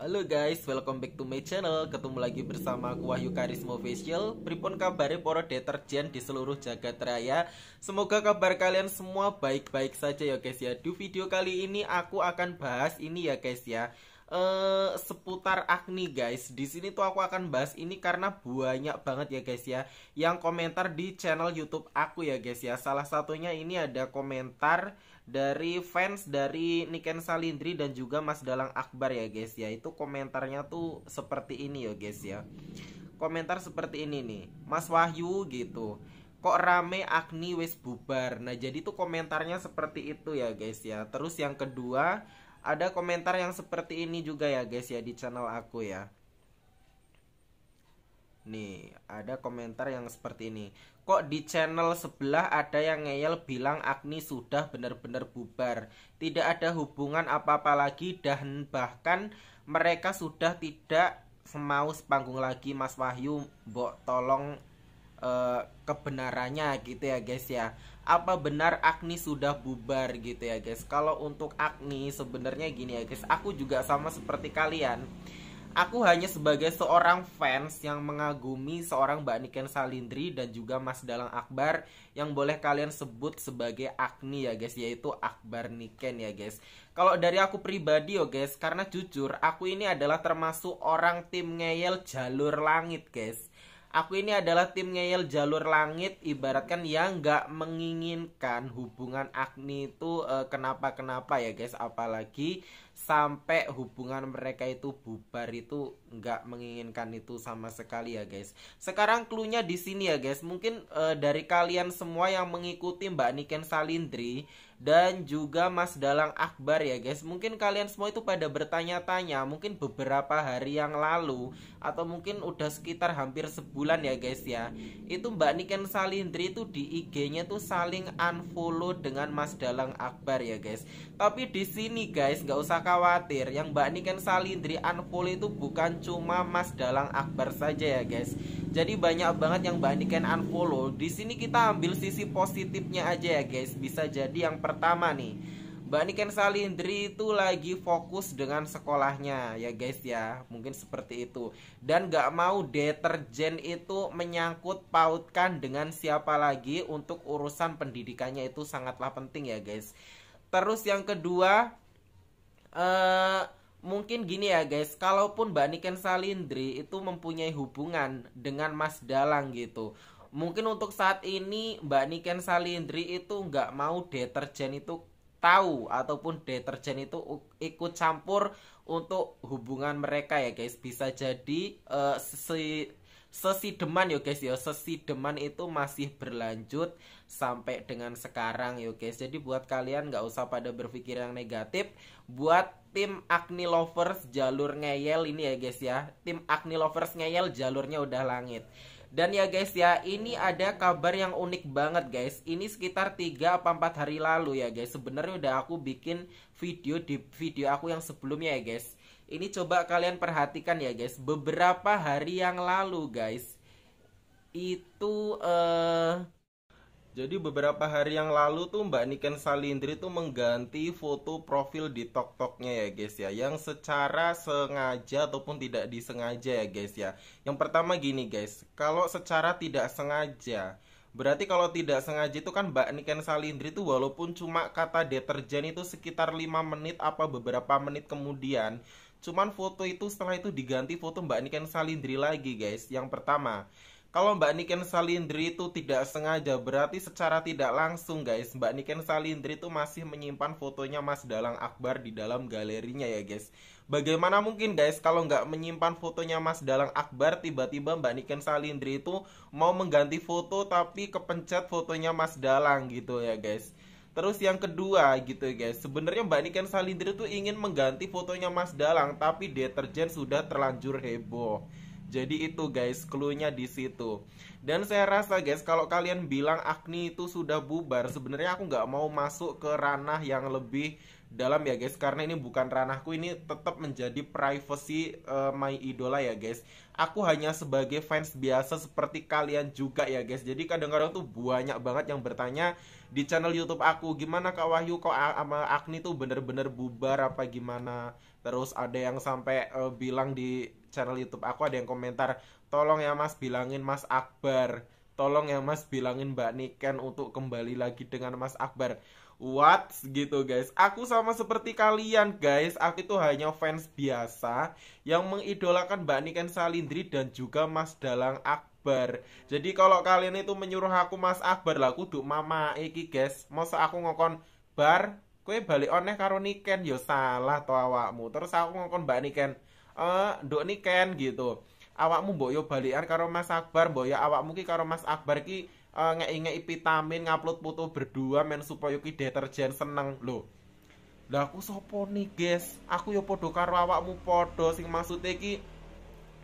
Halo guys, welcome back to my channel Ketemu lagi bersama aku Wahyu Karisma Official. Pripun kabare para deterjen di seluruh jagat raya Semoga kabar kalian semua baik-baik saja ya guys ya Di video kali ini aku akan bahas ini ya guys ya Uh, seputar acne guys. Di sini tuh aku akan bahas ini karena banyak banget ya guys ya yang komentar di channel YouTube aku ya guys ya. Salah satunya ini ada komentar dari fans dari Niken Salindri dan juga Mas Dalang Akbar ya guys ya itu komentarnya tuh seperti ini ya guys ya komentar seperti ini nih Mas Wahyu gitu kok rame Agni wis bubar nah jadi tuh komentarnya seperti itu ya guys ya terus yang kedua ada komentar yang seperti ini juga ya guys ya di channel aku ya Nih, ada komentar yang seperti ini. Kok di channel sebelah ada yang ngeyel bilang Agni sudah benar-benar bubar. Tidak ada hubungan apa-apa lagi dan bahkan mereka sudah tidak semau sepanggung lagi Mas Wahyu. Mbok tolong uh, kebenarannya gitu ya guys ya. Apa benar Agni sudah bubar gitu ya guys. Kalau untuk Agni sebenarnya gini ya guys, aku juga sama seperti kalian Aku hanya sebagai seorang fans yang mengagumi seorang Mbak Niken Salindri dan juga Mas Dalang Akbar yang boleh kalian sebut sebagai Agni ya guys, yaitu Akbar Niken ya guys. Kalau dari aku pribadi yo guys, karena jujur aku ini adalah termasuk orang tim ngeyel jalur langit guys. Aku ini adalah tim ngeyel jalur langit ibaratkan yang nggak menginginkan hubungan Agni itu kenapa eh, kenapa-kenapa ya guys apalagi sampai hubungan mereka itu bubar itu nggak menginginkan itu sama sekali ya guys. Sekarang cluenya di sini ya guys. Mungkin uh, dari kalian semua yang mengikuti Mbak Niken Salindri dan juga Mas Dalang Akbar ya guys. Mungkin kalian semua itu pada bertanya-tanya mungkin beberapa hari yang lalu atau mungkin udah sekitar hampir sebulan ya guys ya. Itu Mbak Niken Salindri itu di IG-nya tuh saling unfollow dengan Mas Dalang Akbar ya guys. Tapi di sini guys nggak usah khawatir yang Mbak Niken Salindri unfollow itu bukan cuma Mas Dalang Akbar saja ya guys jadi banyak banget yang Mbak Niken unfollow. Di sini kita ambil sisi positifnya aja ya guys. Bisa jadi yang pertama nih. Mbak Salindri itu lagi fokus dengan sekolahnya ya guys ya Mungkin seperti itu Dan gak mau deterjen itu menyangkut pautkan dengan siapa lagi Untuk urusan pendidikannya itu sangatlah penting ya guys Terus yang kedua eh, mungkin gini ya guys, kalaupun Mbak Niken Salindri itu mempunyai hubungan dengan Mas Dalang gitu. Mungkin untuk saat ini Mbak Niken Salindri itu nggak mau deterjen itu tahu ataupun deterjen itu ikut campur untuk hubungan mereka ya guys. Bisa jadi uh, eh, si sesideman yo guys yo sesideman itu masih berlanjut sampai dengan sekarang ya guys jadi buat kalian nggak usah pada berpikir yang negatif buat tim Agni Lovers jalur ngeyel ini ya guys ya. Tim Agni Lovers ngeyel jalurnya udah langit. Dan ya guys ya, ini ada kabar yang unik banget guys. Ini sekitar 3 apa 4 hari lalu ya guys. Sebenarnya udah aku bikin video di video aku yang sebelumnya ya guys. Ini coba kalian perhatikan ya guys. Beberapa hari yang lalu guys. Itu eh uh, jadi beberapa hari yang lalu tuh Mbak Niken Salindri tuh mengganti foto profil di TokToknya ya guys ya Yang secara sengaja ataupun tidak disengaja ya guys ya Yang pertama gini guys Kalau secara tidak sengaja Berarti kalau tidak sengaja itu kan Mbak Niken Salindri itu walaupun cuma kata deterjen itu sekitar 5 menit apa beberapa menit kemudian Cuman foto itu setelah itu diganti foto Mbak Niken Salindri lagi guys Yang pertama kalau Mbak Niken Salindri itu tidak sengaja berarti secara tidak langsung guys Mbak Niken Salindri itu masih menyimpan fotonya Mas Dalang Akbar di dalam galerinya ya guys Bagaimana mungkin guys kalau nggak menyimpan fotonya Mas Dalang Akbar tiba-tiba Mbak Niken Salindri itu mau mengganti foto tapi kepencet fotonya Mas Dalang gitu ya guys Terus yang kedua gitu guys, sebenarnya Mbak Niken Salindri itu ingin mengganti fotonya Mas Dalang tapi deterjen sudah terlanjur heboh jadi itu guys, cluenya di situ. Dan saya rasa guys, kalau kalian bilang Agni itu sudah bubar, sebenarnya aku nggak mau masuk ke ranah yang lebih dalam ya guys karena ini bukan ranahku ini tetap menjadi privacy uh, my idola ya guys aku hanya sebagai fans biasa seperti kalian juga ya guys jadi kadang-kadang tuh banyak banget yang bertanya di channel YouTube aku gimana Kak Wahyu kok sama Agni tuh bener-bener bubar apa gimana terus ada yang sampai uh, bilang di channel YouTube aku ada yang komentar tolong ya Mas bilangin Mas Akbar tolong ya Mas bilangin Mbak Niken untuk kembali lagi dengan Mas Akbar what gitu guys. Aku sama seperti kalian guys, aku itu hanya fans biasa yang mengidolakan Mbak Niken Salindri dan juga Mas Dalang Akbar. Jadi kalau kalian itu menyuruh aku Mas Akbar lah duk mama iki guys. Masa aku ngokon bar kue balik oneh karo Niken yo ya salah to awakmu. Terus aku ngokon Mbak Niken eh duk Niken gitu. Awakmu mbok yo balikan karo Mas Akbar, mbok ya awakmu ki karo Mas Akbar ki uh, eh, ngei vitamin ngupload foto berdua men supaya ki deterjen seneng lho lah aku sopo nih guys aku yo podo karo awakmu podo sing maksudnya ki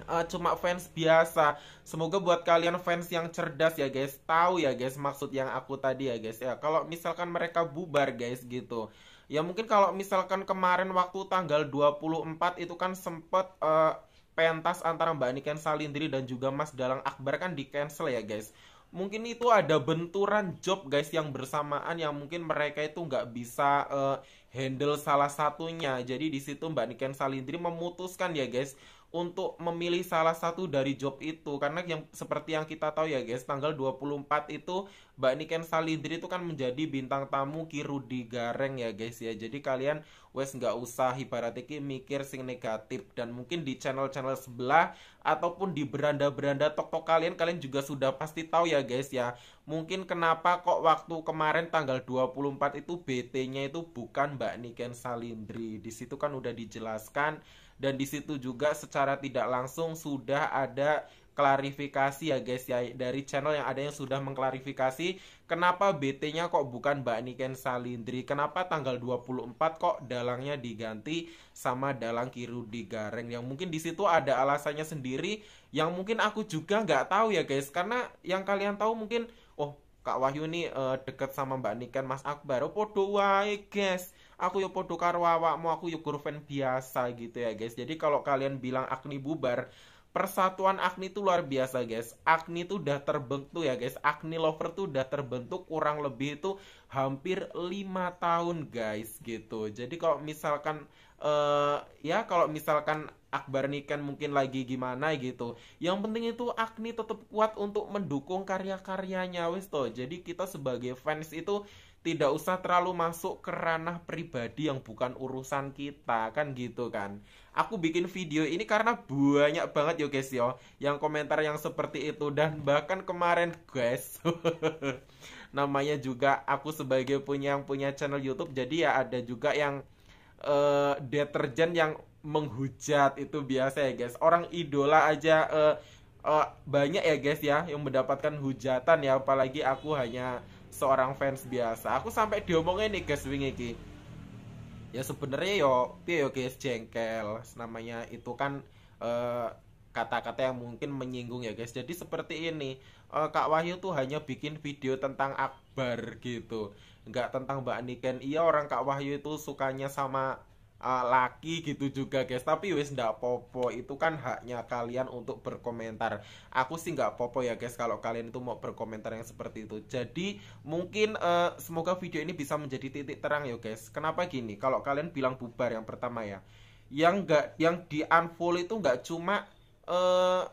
uh, cuma fans biasa semoga buat kalian fans yang cerdas ya guys tahu ya guys maksud yang aku tadi ya guys ya kalau misalkan mereka bubar guys gitu ya mungkin kalau misalkan kemarin waktu tanggal 24 itu kan sempet uh, pentas antara Mbak Niken Salindri dan juga Mas Dalang Akbar kan di cancel ya guys mungkin itu ada benturan job guys yang bersamaan yang mungkin mereka itu nggak bisa uh, handle salah satunya. Jadi di situ Mbak Niken Salindri memutuskan ya guys untuk memilih salah satu dari job itu karena yang seperti yang kita tahu ya guys tanggal 24 itu Mbak Niken Salindri itu kan menjadi bintang tamu Kirudi Gareng ya guys ya jadi kalian wes nggak usah ibaratnya mikir sing negatif dan mungkin di channel-channel sebelah ataupun di beranda-beranda tok-tok kalian kalian juga sudah pasti tahu ya guys ya mungkin kenapa kok waktu kemarin tanggal 24 itu BT-nya itu bukan Mbak Niken Salindri di situ kan udah dijelaskan dan di situ juga secara tidak langsung sudah ada klarifikasi ya guys ya dari channel yang ada yang sudah mengklarifikasi kenapa BT-nya kok bukan Mbak Niken Salindri kenapa tanggal 24 kok dalangnya diganti sama dalang kiru digareng yang mungkin di situ ada alasannya sendiri yang mungkin aku juga nggak tahu ya guys karena yang kalian tahu mungkin oh Kak Wahyu nih uh, deket sama Mbak Niken Mas Akbar oh podo wae guys aku yo podo karo awakmu aku yo kurven biasa gitu ya guys jadi kalau kalian bilang akni bubar persatuan Agni itu luar biasa guys Agni itu udah terbentuk ya guys Agni Lover tuh udah terbentuk kurang lebih itu hampir lima tahun guys gitu jadi kalau misalkan uh, ya kalau misalkan Akbar nih kan mungkin lagi gimana gitu yang penting itu Agni tetap kuat untuk mendukung karya-karyanya wis toh jadi kita sebagai fans itu tidak usah terlalu masuk ke ranah pribadi yang bukan urusan kita kan gitu kan aku bikin video ini karena banyak banget ya guys yo yang komentar yang seperti itu dan bahkan kemarin guys namanya juga aku sebagai punya yang punya channel YouTube jadi ya ada juga yang uh, deterjen yang menghujat itu biasa ya guys orang idola aja uh, uh, banyak ya guys ya yang mendapatkan hujatan ya apalagi aku hanya seorang fans biasa aku sampai diomongin nih guys wingi iki ya sebenarnya yo piye yo guys jengkel namanya itu kan eh, kata-kata uh, yang mungkin menyinggung ya guys jadi seperti ini uh, Kak Wahyu tuh hanya bikin video tentang Akbar gitu nggak tentang Mbak Niken iya orang Kak Wahyu itu sukanya sama uh, laki gitu juga guys tapi wes ndak popo itu kan haknya kalian untuk berkomentar aku sih nggak popo ya guys kalau kalian itu mau berkomentar yang seperti itu jadi mungkin uh, semoga video ini bisa menjadi titik terang ya guys kenapa gini kalau kalian bilang bubar yang pertama ya yang nggak yang di unfollow itu nggak cuma uh,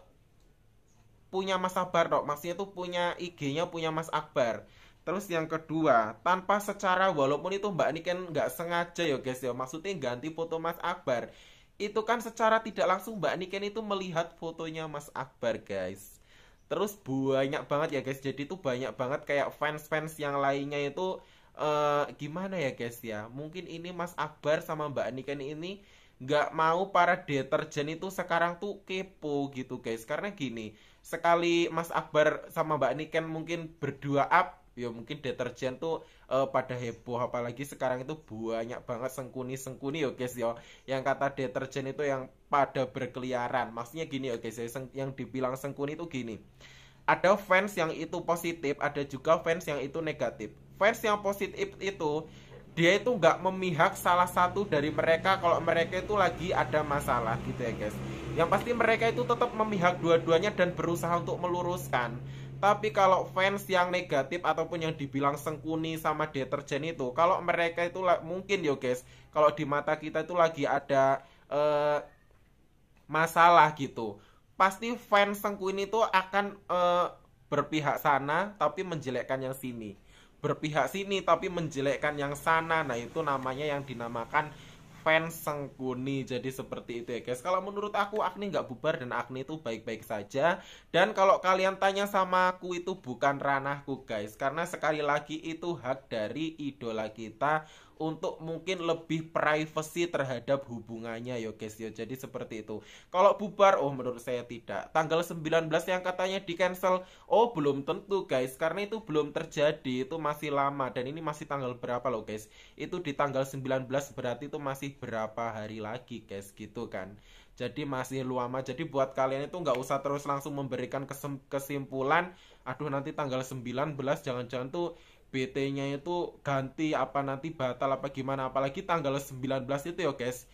punya Mas Akbar dok maksudnya tuh punya IG-nya punya Mas Akbar Terus yang kedua, tanpa secara walaupun itu Mbak Niken nggak sengaja ya guys ya, maksudnya ganti foto Mas Akbar. Itu kan secara tidak langsung Mbak Niken itu melihat fotonya Mas Akbar guys. Terus banyak banget ya guys, jadi itu banyak banget kayak fans-fans yang lainnya itu uh, gimana ya guys ya. Mungkin ini Mas Akbar sama Mbak Niken ini nggak mau para deterjen itu sekarang tuh kepo gitu guys. Karena gini, sekali Mas Akbar sama Mbak Niken mungkin berdua up ya mungkin deterjen tuh uh, pada heboh apalagi sekarang itu banyak banget sengkuni sengkuni ya guys ya yang kata deterjen itu yang pada berkeliaran maksudnya gini ya guys ya yang dibilang sengkuni itu gini ada fans yang itu positif ada juga fans yang itu negatif fans yang positif itu dia itu nggak memihak salah satu dari mereka kalau mereka itu lagi ada masalah gitu ya guys yang pasti mereka itu tetap memihak dua-duanya dan berusaha untuk meluruskan tapi kalau fans yang negatif ataupun yang dibilang sengkuni sama deterjen itu, kalau mereka itu mungkin yo guys, kalau di mata kita itu lagi ada uh, masalah gitu. Pasti fans sengkuni itu akan uh, berpihak sana tapi menjelekkan yang sini. Berpihak sini tapi menjelekkan yang sana. Nah, itu namanya yang dinamakan fans Sengkuni jadi seperti itu ya guys kalau menurut aku Agni nggak bubar dan Agni itu baik-baik saja dan kalau kalian tanya sama aku itu bukan ranahku guys karena sekali lagi itu hak dari idola kita untuk mungkin lebih privacy terhadap hubungannya ya guys ya. Jadi seperti itu. Kalau bubar oh menurut saya tidak. Tanggal 19 yang katanya di cancel oh belum tentu guys karena itu belum terjadi. Itu masih lama dan ini masih tanggal berapa loh guys. Itu di tanggal 19 berarti itu masih berapa hari lagi guys gitu kan jadi masih lama jadi buat kalian itu nggak usah terus langsung memberikan kesimpulan aduh nanti tanggal 19 jangan-jangan tuh BT-nya itu ganti apa nanti batal apa gimana apalagi tanggal 19 itu ya guys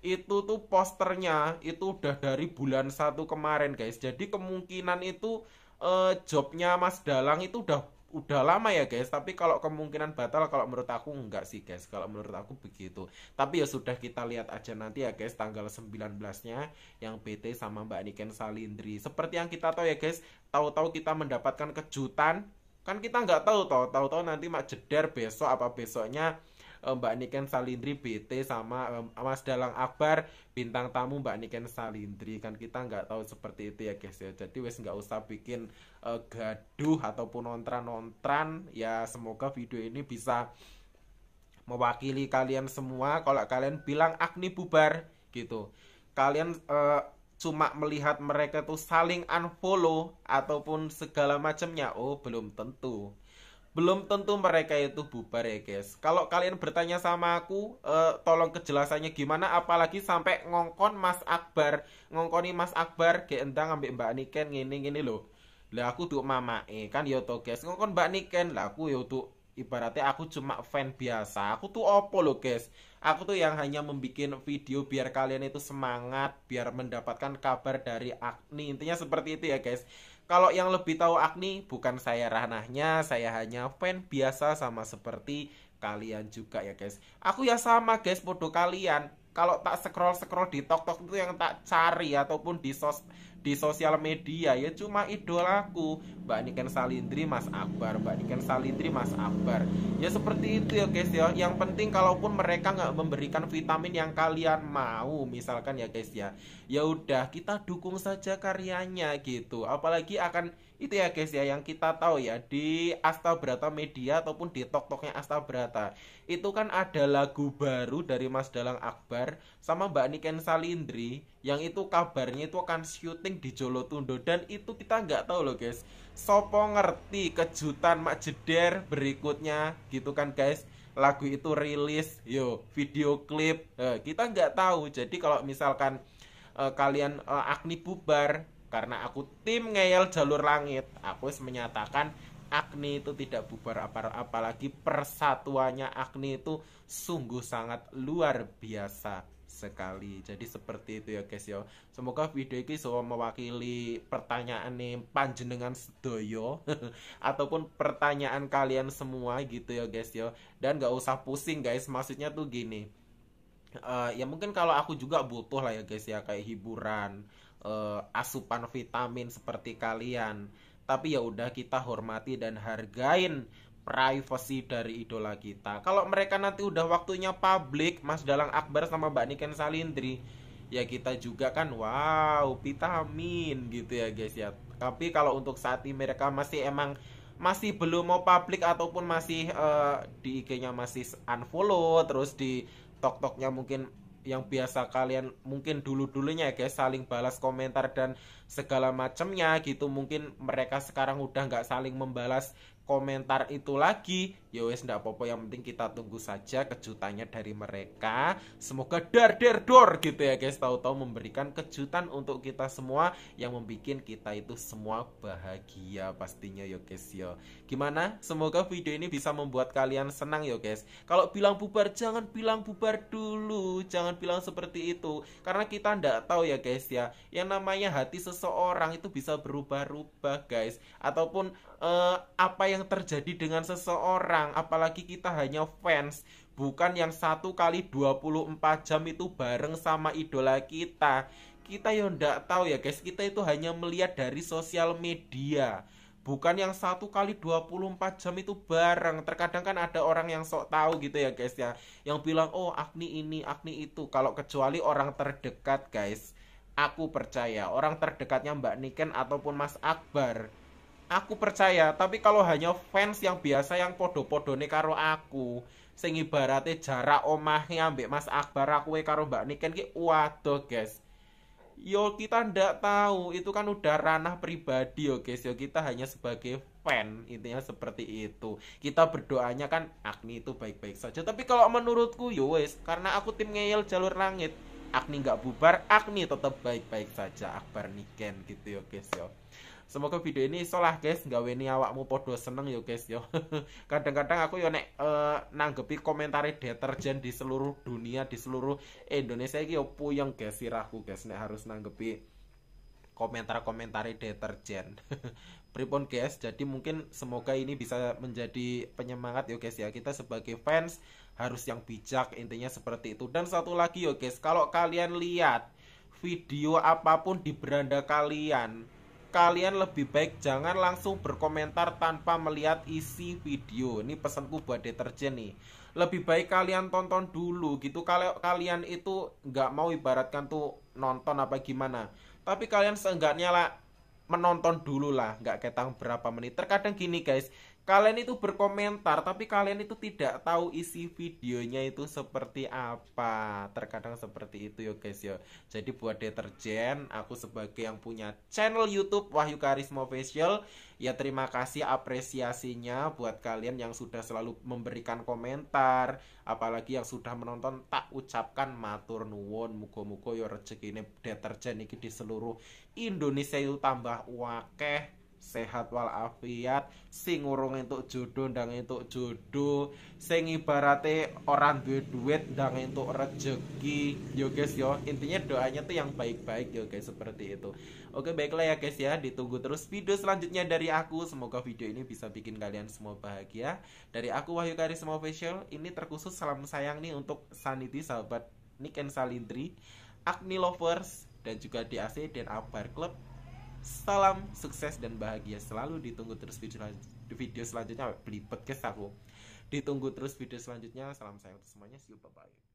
itu tuh posternya itu udah dari bulan 1 kemarin guys jadi kemungkinan itu eh, jobnya Mas Dalang itu udah udah lama ya guys tapi kalau kemungkinan batal kalau menurut aku enggak sih guys kalau menurut aku begitu tapi ya sudah kita lihat aja nanti ya guys tanggal 19 nya yang PT sama Mbak Niken Salindri seperti yang kita tahu ya guys tahu-tahu kita mendapatkan kejutan kan kita nggak tahu toh tahu-tahu nanti mak jeder besok apa besoknya eh, Mbak Niken Salindri BT sama eh, Mas Dalang Akbar bintang tamu Mbak Niken Salindri kan kita nggak tahu seperti itu ya guys ya jadi wes nggak usah bikin uh, gaduh ataupun nontran nontran ya semoga video ini bisa mewakili kalian semua kalau kalian bilang Agni bubar gitu kalian uh, cuma melihat mereka tuh saling unfollow ataupun segala macamnya oh belum tentu belum tentu mereka itu bubar ya guys kalau kalian bertanya sama aku eh, tolong kejelasannya gimana apalagi sampai ngongkon Mas Akbar ngongkoni Mas Akbar entah ngambil Mbak Niken gini gini loh lah aku tuh mama eh kan yoto ya guys ngongkon Mbak Niken lah aku yoto ya ibaratnya aku cuma fan biasa aku tuh opo loh guys aku tuh yang hanya membuat video biar kalian itu semangat biar mendapatkan kabar dari Agni intinya seperti itu ya guys kalau yang lebih tahu Agni bukan saya ranahnya saya hanya fan biasa sama seperti kalian juga ya guys aku ya sama guys bodoh kalian kalau tak scroll scroll di tok tok itu yang tak cari ataupun di sos di sosial media ya cuma idolaku Mbak Niken Salindri Mas Akbar Mbak Niken Salindri Mas Akbar ya seperti itu ya guys ya yang penting kalaupun mereka nggak memberikan vitamin yang kalian mau misalkan ya guys ya ya udah kita dukung saja karyanya gitu apalagi akan itu ya guys ya yang kita tahu ya di Asta Brata Media ataupun di tok-toknya Asta Brata itu kan ada lagu baru dari Mas Dalang Akbar sama Mbak Niken Salindri yang itu kabarnya itu akan syuting di Jolotundo dan itu kita nggak tahu loh guys Sopo ngerti kejutan Mak Jeder berikutnya gitu kan guys lagu itu rilis yo video klip eh, kita nggak tahu jadi kalau misalkan eh, kalian eh, Agni bubar karena aku tim ngeyel jalur langit aku harus menyatakan Agni itu tidak bubar apalagi persatuannya Agni itu sungguh sangat luar biasa sekali jadi seperti itu ya guys ya semoga video ini bisa mewakili pertanyaan nih panjenengan sedoyo ataupun pertanyaan kalian semua gitu ya guys ya dan gak usah pusing guys maksudnya tuh gini uh, ya mungkin kalau aku juga butuh lah ya guys ya kayak hiburan uh, asupan vitamin seperti kalian. Tapi ya udah kita hormati dan hargain privacy dari idola kita. Kalau mereka nanti udah waktunya publik, Mas Dalang Akbar sama Mbak Niken Salindri, ya kita juga kan wow, vitamin gitu ya guys ya. Tapi kalau untuk saat ini mereka masih emang masih belum mau publik ataupun masih uh, di IG-nya masih unfollow terus di tok-toknya mungkin yang biasa kalian mungkin dulu-dulunya ya guys saling balas komentar dan segala macamnya gitu mungkin mereka sekarang udah nggak saling membalas komentar itu lagi Yowes ya wes ndak apa-apa yang penting kita tunggu saja kejutannya dari mereka semoga dar der dor gitu ya guys tahu-tahu memberikan kejutan untuk kita semua yang membuat kita itu semua bahagia pastinya yo ya, guys yo. Ya. gimana semoga video ini bisa membuat kalian senang yo guys kalau bilang bubar jangan bilang bubar dulu jangan bilang seperti itu karena kita ndak tahu ya guys ya yang namanya hati seseorang itu bisa berubah-ubah guys ataupun eh, apa yang terjadi dengan seseorang sekarang apalagi kita hanya fans bukan yang satu kali 24 jam itu bareng sama idola kita kita ya ndak tahu ya guys kita itu hanya melihat dari sosial media bukan yang satu kali 24 jam itu bareng terkadang kan ada orang yang sok tahu gitu ya guys ya yang bilang oh Agni ini Agni itu kalau kecuali orang terdekat guys aku percaya orang terdekatnya Mbak Niken ataupun Mas Akbar aku percaya tapi kalau hanya fans yang biasa yang podo podo nih karo aku sing ibaratnya jarak omahnya ambek Mas Akbar aku karo Mbak Niken ki waduh guys yo kita ndak tahu itu kan udah ranah pribadi yo guys yo kita hanya sebagai fan intinya seperti itu kita berdoanya kan Akni itu baik-baik saja tapi kalau menurutku yo wes karena aku tim ngeyel jalur langit Agni nggak bubar Agni tetap baik-baik saja Akbar Niken gitu yo guys yo semoga video ini salah, guys nggak weni awakmu podo seneng yo ya, guys yo ya. kadang-kadang aku yo nek uh, nanggepi komentari deterjen di seluruh dunia di seluruh Indonesia iki yo puyeng guys sirahku guys nek harus nanggepi komentar-komentari deterjen pripun guys jadi mungkin semoga ini bisa menjadi penyemangat ya guys ya kita sebagai fans harus yang bijak intinya seperti itu dan satu lagi ya guys kalau kalian lihat video apapun di beranda kalian kalian lebih baik jangan langsung berkomentar tanpa melihat isi video. Ini pesanku buat deterjen nih. Lebih baik kalian tonton dulu gitu. Kalau kalian itu nggak mau ibaratkan tuh nonton apa gimana. Tapi kalian seenggaknya lah menonton dulu lah. Nggak ketang berapa menit. Terkadang gini guys, kalian itu berkomentar tapi kalian itu tidak tahu isi videonya itu seperti apa terkadang seperti itu ya guys ya jadi buat deterjen aku sebagai yang punya channel YouTube Wahyu Karisma Facial ya terima kasih apresiasinya buat kalian yang sudah selalu memberikan komentar apalagi yang sudah menonton tak ucapkan matur nuwun mugo-mugo ya rezeki ini deterjen ini di seluruh Indonesia itu tambah wakeh sehat walafiat sing urung entuk jodoh ndang entuk jodoh sing ibarate orang duit duit ndang entuk rejeki yo guys yo intinya doanya tuh yang baik-baik yo guys seperti itu oke baiklah ya guys ya ditunggu terus video selanjutnya dari aku semoga video ini bisa bikin kalian semua bahagia dari aku Wahyu Karisma Official ini terkhusus salam sayang nih untuk Sanity sahabat Nick and Salindri Agni Lovers dan juga DAC dan Abar Club Salam sukses dan bahagia selalu ditunggu terus video, selanjut, video selanjutnya. beli podcast aku. Ditunggu terus video selanjutnya. Salam sayang semuanya. See you bye bye.